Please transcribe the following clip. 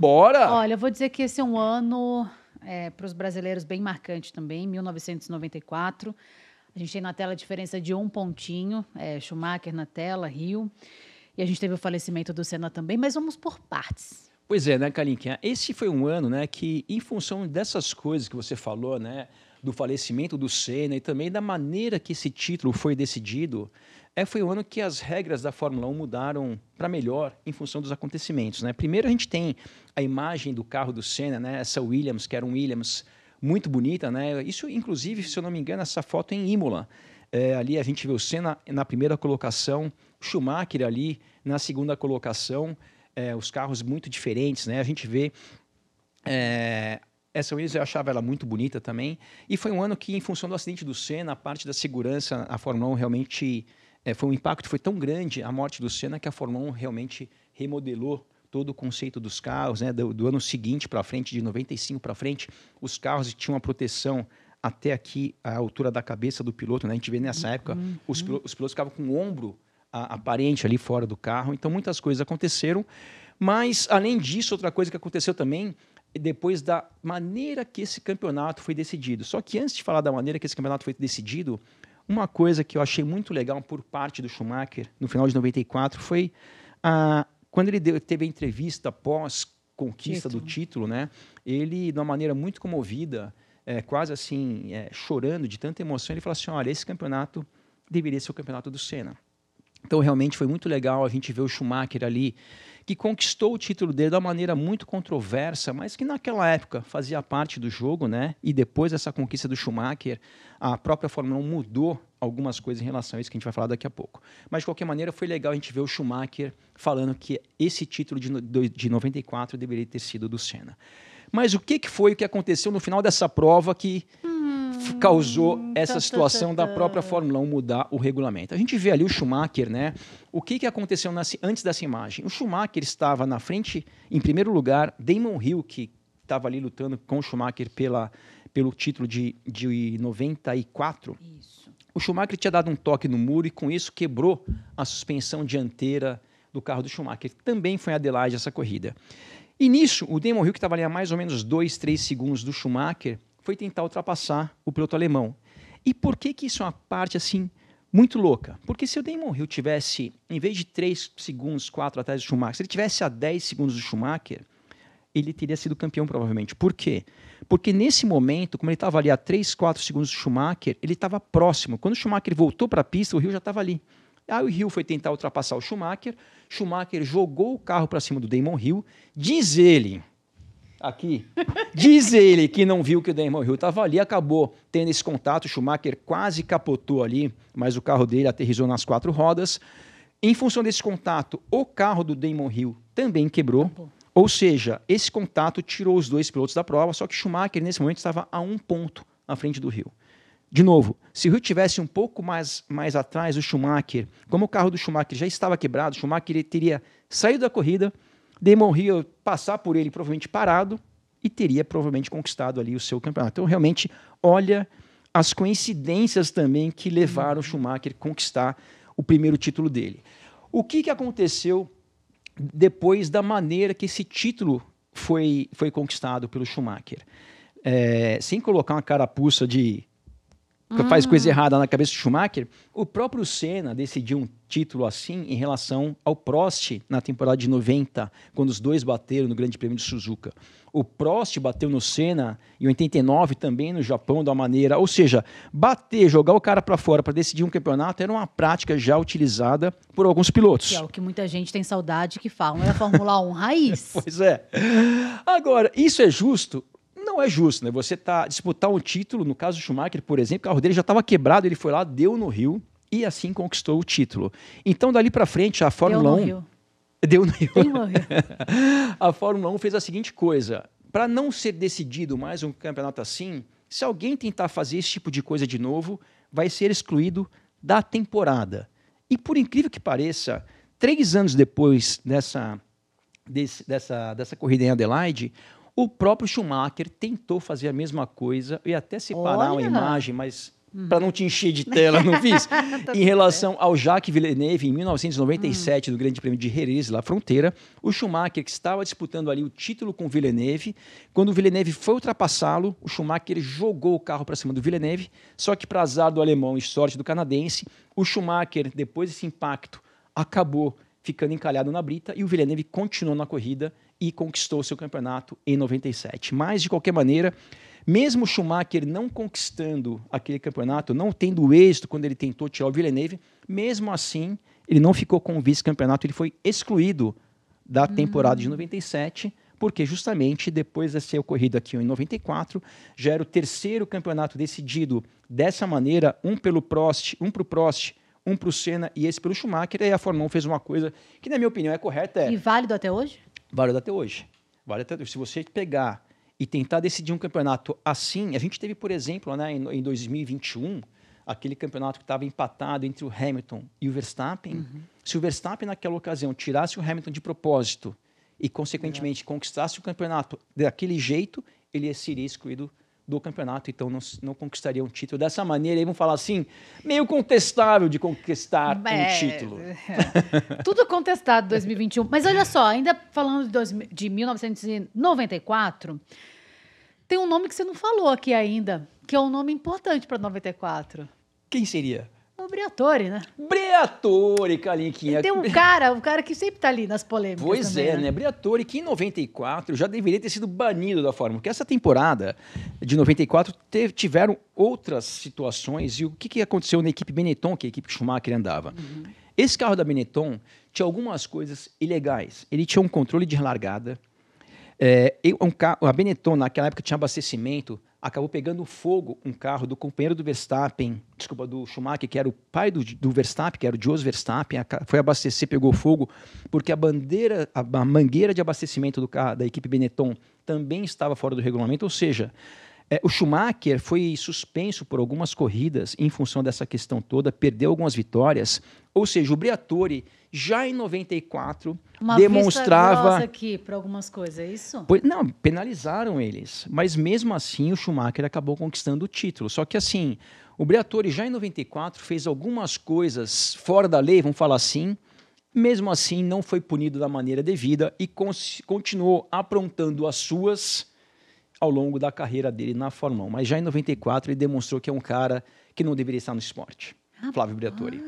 Bora! Olha, eu vou dizer que esse é um ano é, para os brasileiros bem marcante também, 1994. A gente tem na tela a diferença de um pontinho, é, Schumacher na tela, Rio. E a gente teve o falecimento do Senna também, mas vamos por partes. Pois é, né, Kalinka? Esse foi um ano né, que, em função dessas coisas que você falou, né? do falecimento do Senna e também da maneira que esse título foi decidido, é, foi o ano que as regras da Fórmula 1 mudaram para melhor em função dos acontecimentos. Né? Primeiro, a gente tem a imagem do carro do Senna, né? essa Williams, que era um Williams muito bonita. Né? Isso, inclusive, se eu não me engano, essa foto é em Imola. É, ali a gente vê o Senna na primeira colocação, Schumacher ali na segunda colocação, é, os carros muito diferentes. Né? A gente vê é, essa Williams eu achava ela muito bonita também. E foi um ano que, em função do acidente do Senna, a parte da segurança, a Fórmula 1 realmente. É, foi um impacto foi tão grande a morte do Senna que a Fórmula 1 realmente remodelou todo o conceito dos carros, né? do, do ano seguinte para frente, de 95 para frente, os carros tinham uma proteção até aqui a altura da cabeça do piloto, né? A gente vê nessa uhum, época uhum. os, pilotos, os, pilotos ficavam com o ombro a, aparente ali fora do carro, então muitas coisas aconteceram. Mas além disso, outra coisa que aconteceu também, depois da maneira que esse campeonato foi decidido. Só que antes de falar da maneira que esse campeonato foi decidido, uma coisa que eu achei muito legal por parte do Schumacher no final de 94 foi ah, quando ele deu, teve a entrevista pós conquista do título, né? Ele, de uma maneira muito comovida, é, quase assim é, chorando de tanta emoção, ele falou assim: olha, esse campeonato deveria ser o campeonato do Senna. Então, realmente foi muito legal a gente ver o Schumacher ali, que conquistou o título dele de uma maneira muito controversa, mas que naquela época fazia parte do jogo, né? E depois dessa conquista do Schumacher, a própria Fórmula 1 mudou algumas coisas em relação a isso que a gente vai falar daqui a pouco. Mas, de qualquer maneira, foi legal a gente ver o Schumacher falando que esse título de, 94 deveria ter sido do Senna. Mas o que, que foi o que aconteceu no final dessa prova que. Hum causou hum, tá, essa tá, situação tá, da própria Fórmula 1 mudar o regulamento. A gente vê ali o Schumacher, né? O que, que aconteceu antes dessa imagem? O Schumacher estava na frente, em primeiro lugar, Damon Hill, que estava ali lutando com o Schumacher pela, pelo título de, de 94. Isso. O Schumacher tinha dado um toque no muro e, com isso, quebrou a suspensão dianteira do carro do Schumacher. Também foi Adelaide essa corrida. E nisso, o Damon Hill, que estava ali a mais ou menos 2, 3 segundos do Schumacher, foi tentar ultrapassar o piloto alemão. E por que, que isso é uma parte assim muito louca? Porque se o Damon Hill tivesse, em vez de 3 segundos, 4 atrás do Schumacher, se ele tivesse a 10 segundos do Schumacher, ele teria sido campeão provavelmente. Por quê? Porque nesse momento, como ele estava ali a 3, 4 segundos do Schumacher, ele estava próximo. Quando o Schumacher voltou para a pista, o Hill já estava ali. Aí o Hill foi tentar ultrapassar o Schumacher. Schumacher jogou o carro para cima do Damon Hill. Diz ele, aqui. Diz ele que não viu que o Damon Hill estava ali, acabou tendo esse contato. O Schumacher quase capotou ali, mas o carro dele aterrizou nas quatro rodas. Em função desse contato, o carro do Damon Hill também quebrou. Ou seja, esse contato tirou os dois pilotos da prova, só que Schumacher, nesse momento, estava a um ponto à frente do Hill. De novo, se o Hill tivesse um pouco mais, mais atrás do Schumacher, como o carro do Schumacher já estava quebrado, Schumacher teria saído da corrida, Damon Hill passar por ele provavelmente parado e teria provavelmente conquistado ali o seu campeonato. Então, realmente, olha as coincidências também que levaram uhum. Schumacher a conquistar o primeiro título dele. O que, que aconteceu depois da maneira que esse título foi, foi conquistado pelo Schumacher? É, sem colocar uma carapuça de hum. faz coisa hum. errada na cabeça do Schumacher, o próprio Senna decidiu um título assim em relação ao Prost na temporada de 90, quando os dois bateram no Grande Prêmio de Suzuka. O Prost bateu no Senna em 89 também no Japão da maneira, ou seja, bater, jogar o cara para fora para decidir um campeonato era uma prática já utilizada por alguns pilotos. Que é o que muita gente tem saudade que falam, é a Fórmula 1 raiz. pois é. Agora, isso é justo? não é justo, né? Você tá disputar um título, no caso do Schumacher, por exemplo, o carro dele já estava quebrado, ele foi lá, deu no Rio e assim conquistou o título. Então, dali para frente, a Fórmula 1 deu no Rio. Deu no Rio. a Fórmula 1 fez a seguinte coisa: para não ser decidido mais um campeonato assim, se alguém tentar fazer esse tipo de coisa de novo, vai ser excluído da temporada. E por incrível que pareça, três anos depois dessa, desse, dessa, dessa corrida em Adelaide, o próprio Schumacher tentou fazer a mesma coisa e até separar Olha. uma imagem, mas uhum. para não te encher de tela, não fiz? Tá em relação ao Jacques Villeneuve, em 1997, hum. do no Grande Prêmio de Jerez, lá fronteira, o Schumacher, que estava disputando ali o título com o Villeneuve, quando o Villeneuve foi ultrapassá-lo, o Schumacher jogou o carro para cima do Villeneuve, só que para azar do alemão e sorte do canadense, o Schumacher, depois desse impacto, acabou ficando encalhado na brita e o Villeneuve continuou na corrida e conquistou seu campeonato em 97. Mas, de qualquer maneira, mesmo Schumacher não conquistando aquele campeonato, não tendo êxito quando ele tentou tirar o Villeneuve, mesmo assim, ele não ficou com o vice-campeonato, ele foi excluído da uhum. temporada de 97, porque justamente depois dessa ser ocorrido aqui em 94, já era o terceiro campeonato decidido dessa maneira, um pelo Prost, um para o Prost, um para o Senna e esse pelo Schumacher, e a Fórmula 1 fez uma coisa que, na minha opinião, é correta. É... E válido até hoje? Vale até hoje. Vale até hoje. Se você pegar e tentar decidir um campeonato assim, a gente teve, por exemplo, né, em 2021, aquele campeonato que estava empatado entre o Hamilton e o Verstappen. Uhum. Se o Verstappen, naquela ocasião, tirasse o Hamilton de propósito e, consequentemente, é. conquistasse o campeonato daquele jeito, ele seria excluído do campeonato, então não, não um título dessa maneira. E vão falar assim, meio contestável de conquistar é, um título. É. Tudo contestado 2021. Mas olha só, ainda falando de, dois, de 1994, tem um nome que você não falou aqui ainda, que é um nome importante para 94. Quem seria? O Briatore, né? Briatore, Calinquinha. Tem é um cara, um cara que sempre tá ali nas polêmicas. Pois também, é, né? né? Briatore, que em 94 já deveria ter sido banido da Fórmula. Porque essa temporada de 94 teve, tiveram outras situações. E o que, que aconteceu na equipe Benetton, que é a equipe Schumacher andava? Uhum. Esse carro da Benetton tinha algumas coisas ilegais. Ele tinha um controle de largada. É, um carro, a Benetton, naquela época, tinha abastecimento acabou pegando fogo um carro do companheiro do Verstappen, desculpa, do Schumacher, que era o pai do, do Verstappen, que era o Jos Verstappen, foi abastecer, pegou fogo, porque a bandeira, a, a mangueira de abastecimento do carro, da equipe Benetton também estava fora do regulamento, ou seja, é, o Schumacher foi suspenso por algumas corridas em função dessa questão toda, perdeu algumas vitórias. Ou seja, o Briatore já em 94 Uma demonstrava vista aqui para algumas coisas, é isso? Pois, não, penalizaram eles, mas mesmo assim o Schumacher acabou conquistando o título. Só que assim, o Briatore já em 94 fez algumas coisas fora da lei, vamos falar assim, mesmo assim não foi punido da maneira devida e continuou aprontando as suas ao longo da carreira dele na Fórmula 1. Mas já em 94 ele demonstrou que é um cara que não deveria estar no esporte. Rapaz. Flávio Briatore.